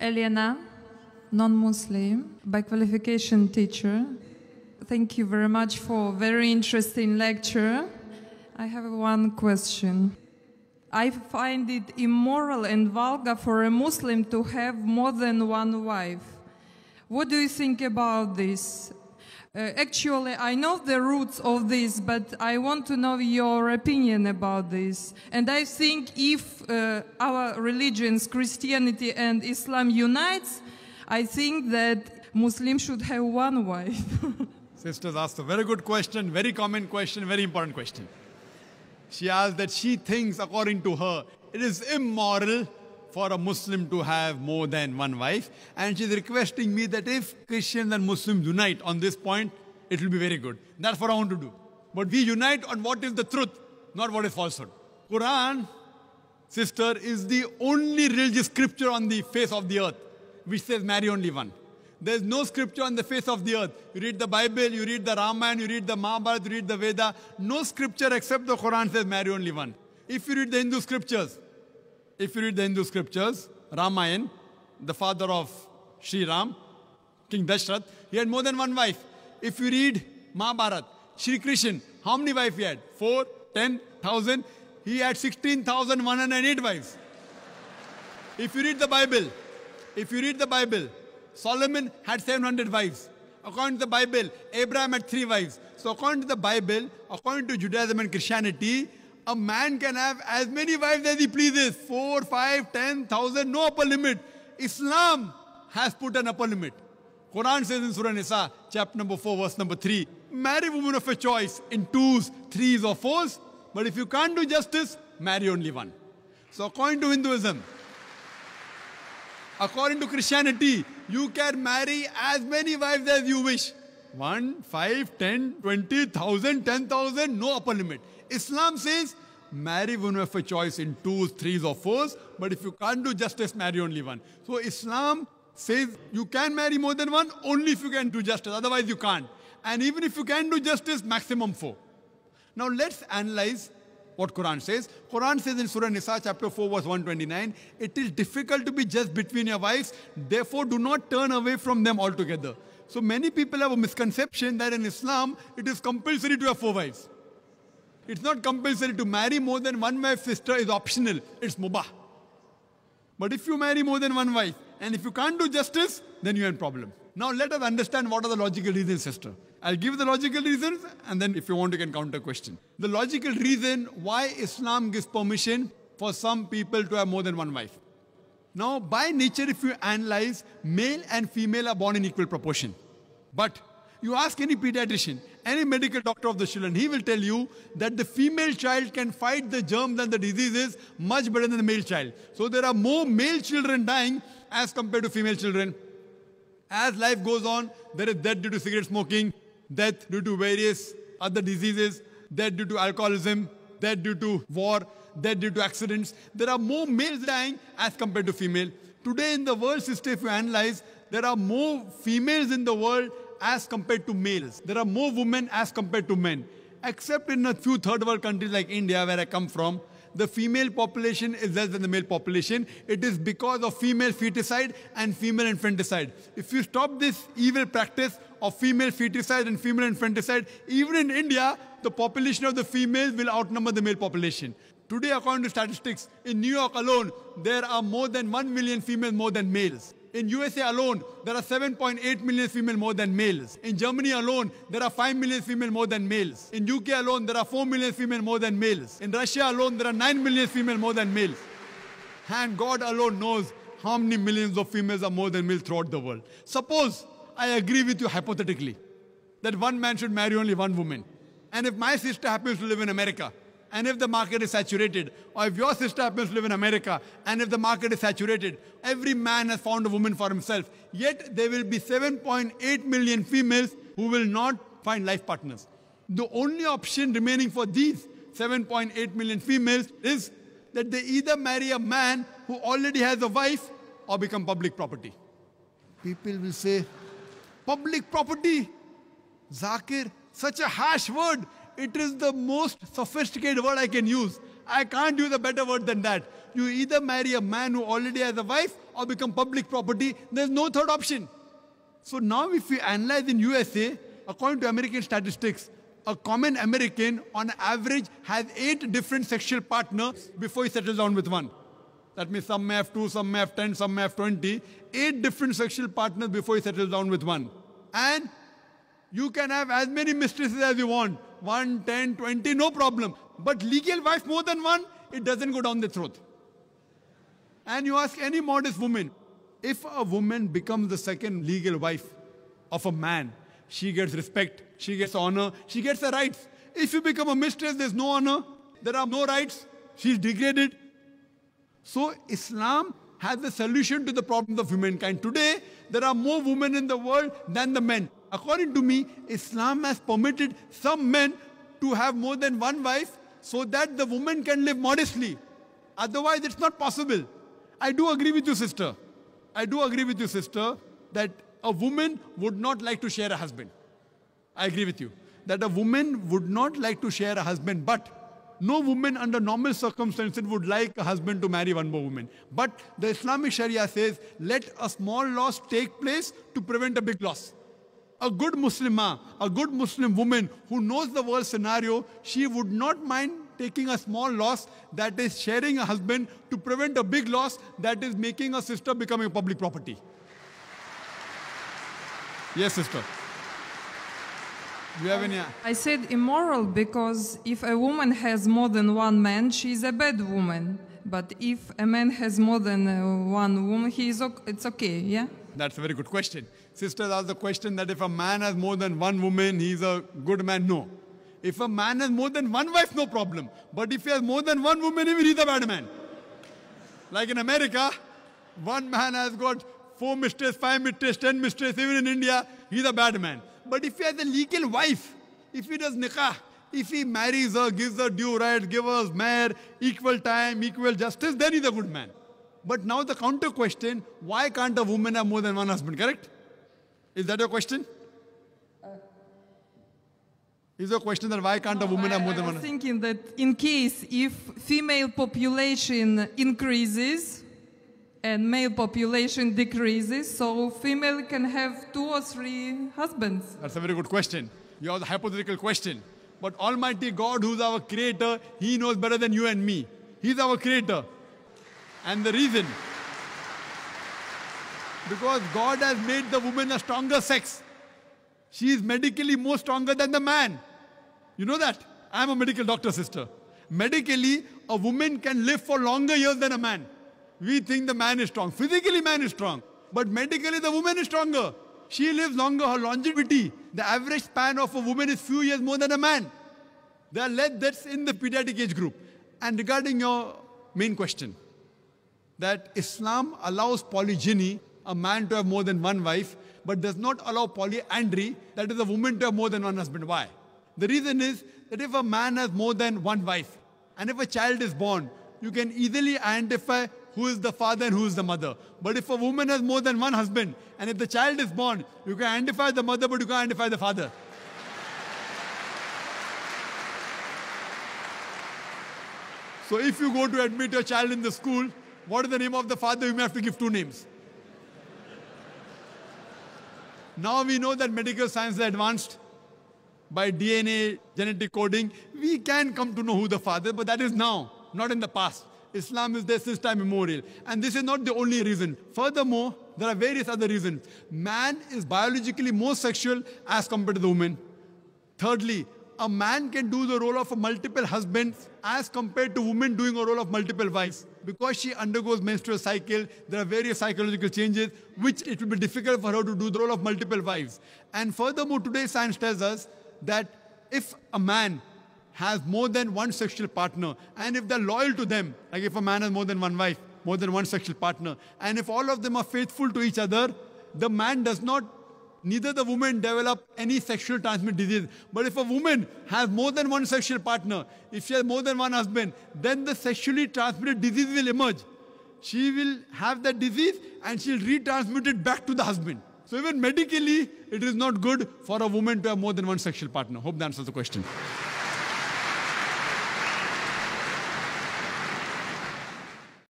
Elena, non Muslim, by qualification teacher. Thank you very much for very interesting lecture. I have one question. I find it immoral and vulgar for a Muslim to have more than one wife. What do you think about this? Uh, actually, I know the roots of this, but I want to know your opinion about this. And I think if uh, our religions, Christianity and Islam unites, I think that Muslims should have one wife. Sisters asked a very good question, very common question, very important question. She asked that she thinks, according to her, it is immoral for a Muslim to have more than one wife. And she's requesting me that if Christians and Muslims unite on this point, it will be very good. That's what I want to do. But we unite on what is the truth, not what is falsehood. Quran, sister, is the only religious scripture on the face of the earth which says marry only one. There's no scripture on the face of the earth. You read the Bible, you read the Ramayana, you read the Mahabharata, you read the Veda. No scripture except the Quran says marry only one. If you read the Hindu scriptures, if you read the Hindu scriptures, Ramayan, the father of Sri Ram, King Dashrath, he had more than one wife. If you read Mahabharat, Sri Krishna, how many wives he had? Four, ten, thousand. He had 16,108 wives. if you read the Bible, if you read the Bible, Solomon had 700 wives. According to the Bible, Abraham had three wives. So according to the Bible, according to Judaism and Christianity, a man can have as many wives as he pleases. Four, five, ten thousand, no upper limit. Islam has put an upper limit. Quran says in Surah Nisa, chapter number 4, verse number 3, marry women of your choice in twos, threes or fours. But if you can't do justice, marry only one. So according to Hinduism, according to Christianity, you can marry as many wives as you wish. 1, thousand, ten thousand, no upper limit. Islam says marry when you have a choice in twos, threes, or fours, but if you can't do justice, marry only one. So Islam says you can marry more than one only if you can do justice, otherwise, you can't. And even if you can do justice, maximum four. Now let's analyze what Quran says. Quran says in Surah Nisa chapter 4 verse 129, it is difficult to be just between your wives, therefore do not turn away from them altogether. So many people have a misconception that in Islam it is compulsory to have four wives. It's not compulsory to marry more than one wife, sister, is optional. It's mubah. But if you marry more than one wife, and if you can't do justice, then you're in problem. Now let us understand what are the logical reasons, sister. I'll give the logical reasons, and then if you want, you can counter question. The logical reason why Islam gives permission for some people to have more than one wife. Now, by nature, if you analyze, male and female are born in equal proportion. But you ask any pediatrician, any medical doctor of the children, he will tell you that the female child can fight the germs and the diseases much better than the male child. So there are more male children dying as compared to female children. As life goes on, there is death due to cigarette smoking, death due to various other diseases, death due to alcoholism, death due to war, death due to accidents. There are more males dying as compared to female. Today in the world system, if you analyze, there are more females in the world as compared to males. There are more women as compared to men. Except in a few third world countries like India, where I come from, the female population is less than the male population. It is because of female feticide and female infanticide. If you stop this evil practice of female feticide and female infanticide, even in India, the population of the females will outnumber the male population. Today, according to statistics, in New York alone, there are more than 1 million females more than males. In USA alone, there are 7.8 million female more than males. In Germany alone, there are 5 million female more than males. In UK alone, there are 4 million female more than males. In Russia alone, there are 9 million female more than males. And God alone knows how many millions of females are more than males throughout the world. Suppose I agree with you hypothetically that one man should marry only one woman. And if my sister happens to live in America, and if the market is saturated, or if your sister happens to live in America, and if the market is saturated, every man has found a woman for himself. Yet there will be 7.8 million females who will not find life partners. The only option remaining for these 7.8 million females is that they either marry a man who already has a wife or become public property. People will say, public property? Zakir, such a harsh word. It is the most sophisticated word I can use. I can't use a better word than that. You either marry a man who already has a wife or become public property. There's no third option. So now if we analyze in USA, according to American statistics, a common American on average has eight different sexual partners before he settles down with one. That means some may have two, some may have 10, some may have 20. Eight different sexual partners before he settles down with one. And you can have as many mistresses as you want. 1, 10, 20, no problem. But legal wife more than one, it doesn't go down the throat. And you ask any modest woman, if a woman becomes the second legal wife of a man, she gets respect, she gets honor, she gets the rights. If you become a mistress, there's no honor, there are no rights, she's degraded. So Islam has the solution to the problems of humankind. Today, there are more women in the world than the men. According to me, Islam has permitted some men to have more than one wife so that the woman can live modestly. Otherwise, it's not possible. I do agree with you, sister. I do agree with you, sister, that a woman would not like to share a husband. I agree with you. That a woman would not like to share a husband, but no woman under normal circumstances would like a husband to marry one more woman. But the Islamic Sharia says, let a small loss take place to prevent a big loss a good Muslimah, a good Muslim woman who knows the world scenario, she would not mind taking a small loss that is sharing a husband to prevent a big loss that is making a sister becoming public property. Yes, sister. Do you have any? Um, I said immoral because if a woman has more than one man, she is a bad woman. But if a man has more than uh, one woman, he is okay. it's okay, yeah? That's a very good question. Sisters ask the question that if a man has more than one woman, he's a good man. No. If a man has more than one wife, no problem. But if he has more than one woman, even he's a bad man. Like in America, one man has got four mistresses, five mistresses, ten mistresses. Even in India, he's a bad man. But if he has a legal wife, if he does nikah, if he marries her, gives her due rights, gives her mare, equal time, equal justice, then he's a good man. But now the counter question, why can't a woman have more than one husband, correct? Is that your question? Uh, Is your question that why can't no, a woman I, have more I than one? I was thinking that in case if female population increases and male population decreases, so female can have two or three husbands. That's a very good question. You have the hypothetical question. But Almighty God, who's our creator, He knows better than you and me. He's our creator. And the reason, because God has made the woman a stronger sex. She is medically more stronger than the man. You know that? I am a medical doctor, sister. Medically, a woman can live for longer years than a man. We think the man is strong. Physically, man is strong. But medically, the woman is stronger. She lives longer. Her longevity, the average span of a woman is few years more than a man. There are less deaths in the pediatric age group. And regarding your main question, that Islam allows polygyny, a man to have more than one wife, but does not allow polyandry, that is a woman to have more than one husband. Why? The reason is that if a man has more than one wife, and if a child is born, you can easily identify who is the father and who is the mother. But if a woman has more than one husband, and if the child is born, you can identify the mother, but you can't identify the father. So if you go to admit your child in the school, what is the name of the father? You may have to give two names. now we know that medical science is advanced by DNA, genetic coding. We can come to know who the father, but that is now, not in the past. Islam is there since time immemorial. And this is not the only reason. Furthermore, there are various other reasons. Man is biologically more sexual as compared to the woman. Thirdly, a man can do the role of multiple husbands as compared to women doing a role of multiple wives because she undergoes menstrual cycle, there are various psychological changes which it will be difficult for her to do the role of multiple wives. And furthermore, today science tells us that if a man has more than one sexual partner and if they're loyal to them, like if a man has more than one wife, more than one sexual partner, and if all of them are faithful to each other, the man does not neither the woman develop any sexual transmitted disease. But if a woman has more than one sexual partner, if she has more than one husband, then the sexually transmitted disease will emerge. She will have that disease and she'll retransmit it back to the husband. So even medically, it is not good for a woman to have more than one sexual partner. Hope that answers the question.